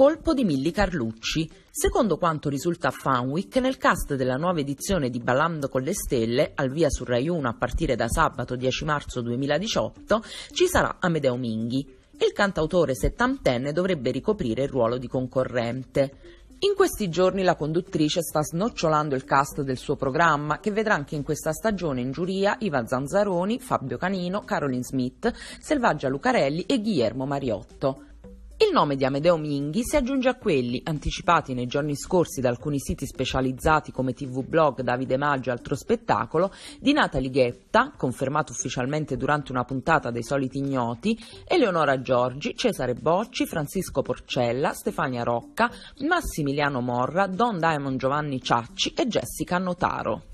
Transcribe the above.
colpo di Milli Carlucci. Secondo quanto risulta a Fanwick, nel cast della nuova edizione di Ballando con le Stelle, al via su Rai 1 a partire da sabato 10 marzo 2018, ci sarà Amedeo Minghi. Il cantautore settantenne dovrebbe ricoprire il ruolo di concorrente. In questi giorni la conduttrice sta snocciolando il cast del suo programma, che vedrà anche in questa stagione in giuria Iva Zanzaroni, Fabio Canino, Caroline Smith, Selvaggia Lucarelli e Guillermo Mariotto. Il nome di Amedeo Minghi si aggiunge a quelli, anticipati nei giorni scorsi da alcuni siti specializzati come TV Blog, Davide Maggio e altro spettacolo, di Natalie Ghetta, confermato ufficialmente durante una puntata dei soliti ignoti, Eleonora Giorgi, Cesare Bocci, Francisco Porcella, Stefania Rocca, Massimiliano Morra, Don Diamond Giovanni Ciacci e Jessica Notaro.